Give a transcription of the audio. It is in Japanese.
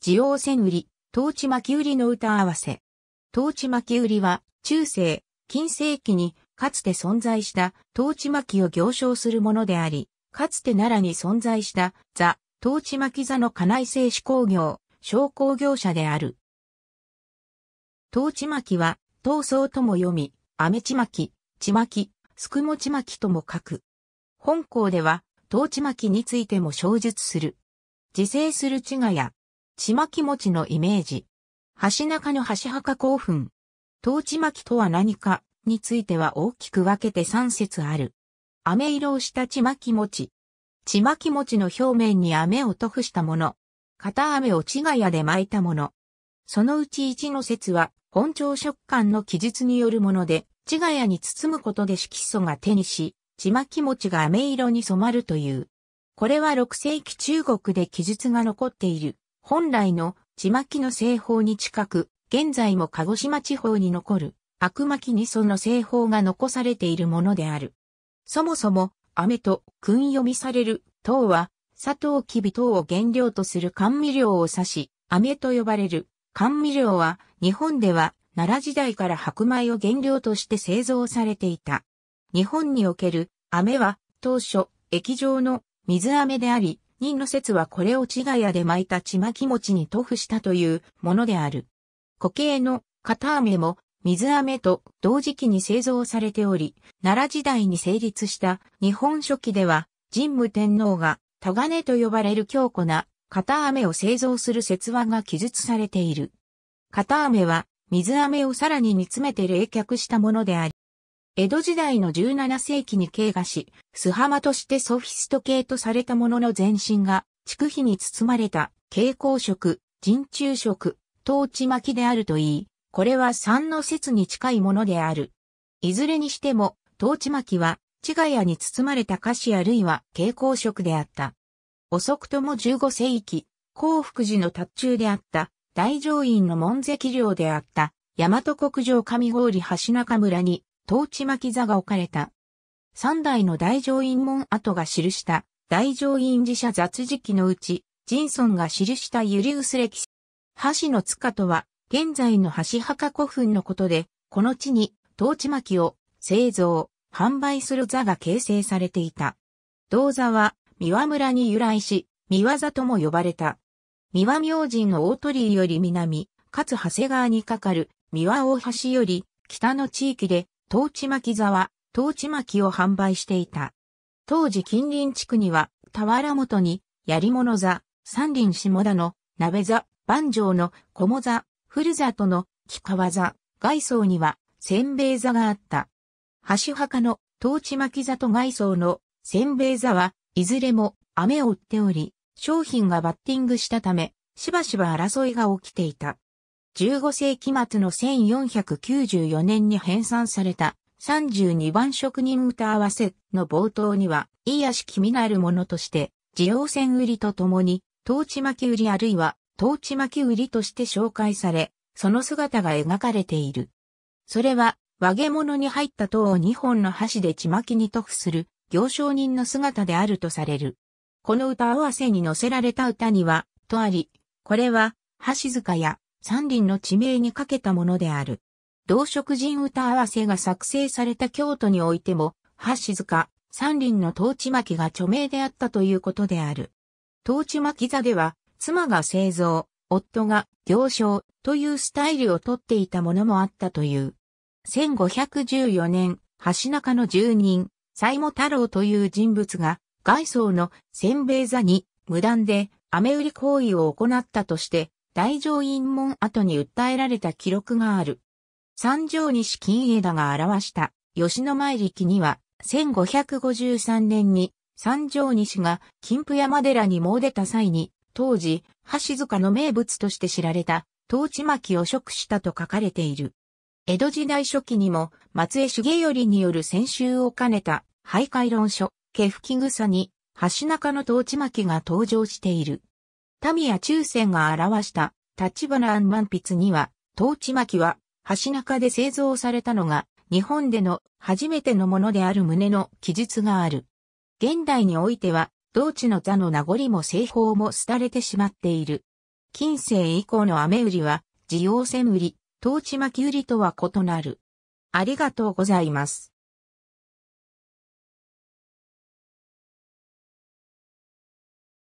地王戦売り、トーチ巻き売りの歌合わせ。トーチ巻き売りは、中世、近世紀に、かつて存在した、トーチ巻きを行商するものであり、かつて奈良に存在した、ザ、トーチ巻き座の家内製紙工業、商工業者である。トーチ巻きは、闘争とも読み、アメチ巻き、チ巻き、スクモチ巻きとも書く。本校では、トーチ巻きについても小述する。自生するチガや、ちまき餅のイメージ。橋中の橋墓興奮。当ーチ巻きとは何かについては大きく分けて3節ある。飴色をしたちまき餅。ちまき餅の表面に飴を塗布したもの。片飴をちがやで巻いたもの。そのうち1の節は、本調食感の記述によるもので、ちがやに包むことで色素が手にし、ちまき餅が飴色に染まるという。これは6世紀中国で記述が残っている本来の地巻の製法に近く、現在も鹿児島地方に残る悪巻にその製法が残されているものである。そもそも、飴と訓読みされる糖は、砂糖きび糖を原料とする甘味料を指し、飴と呼ばれる甘味料は、日本では奈良時代から白米を原料として製造されていた。日本における飴は、当初、液状の水飴であり、人の説はこれを違い屋で巻いたちまき餅に塗布したというものである。固形の片飴も水飴と同時期に製造されており、奈良時代に成立した日本書紀では、神武天皇がタガネと呼ばれる強固な片飴を製造する説話が記述されている。片飴は水飴をさらに煮詰めて冷却したものであり、江戸時代の17世紀に経過し、須浜としてソフィスト系とされたものの前身が、畜皮に包まれた、蛍光色、人中色、トーチ巻きであるといい、これは三の説に近いものである。いずれにしても、トーチ巻きは、チガヤに包まれた菓子あるいは蛍光色であった。遅くとも15世紀、幸福寺の達中であった、大乗院の門跡城であった、大和国上上郡橋中村に、トーチ巻座が置かれた。三代の大乗院門跡が記した大乗院寺社雑事記のうち、ジンソンが記したユリウス歴史。橋の塚とは、現在の橋墓古墳のことで、この地に、トーチ巻を製造、販売する座が形成されていた。銅座は、三輪村に由来し、三輪座とも呼ばれた。三輪明神の大鳥居より南、かつ長谷川にかかる三輪大橋より北の地域でトーチ巻きは、トーチ巻きを販売していた。当時近隣地区には、俵元に、槍物座、三輪下田の、鍋座、万丈の、小茂座、古里の、木川座、外装には、せんべい座があった。橋墓の、トーチ巻き座と外装の、せんべい座は、いずれも、雨を売っており、商品がバッティングしたため、しばしば争いが起きていた。15世紀末の1494年に編纂された32番職人歌合わせの冒頭には、いい足気味なるものとして、地用線売りとともに、トーチ巻き売りあるいは、トーチ巻き売りとして紹介され、その姿が描かれている。それは、和毛物に入った塔を2本の箸で地巻きに塗布する、行商人の姿であるとされる。この歌合わせに載せられた歌には、とあり、これは、箸塚や山林の地名にかけたものである。同色人歌合わせが作成された京都においても、橋塚、山林のトーチ巻きが著名であったということである。トーチ巻き座では、妻が製造、夫が行商というスタイルをとっていたものもあったという。1514年、橋中の住人、西母太郎という人物が、外装のせんべい座に無断で飴売り行為を行ったとして、大乗院門跡に訴えられた記録がある。三条西金枝が表した吉野前力には、1553年に三条西が金峰山寺に詣でた際に、当時、橋塚の名物として知られた、ト地巻を食したと書かれている。江戸時代初期にも、松江重頼による先週を兼ねた、徘徊論書、フ吹草に、橋中のト地巻が登場している。タミヤ中線が表した立花案万筆には、トーチ巻は、橋中で製造されたのが、日本での初めてのものである旨の記述がある。現代においては、同地の座の名残も製法も廃れてしまっている。近世以降の雨売りは、自用線売り、トーチ巻売りとは異なる。ありがとうございます。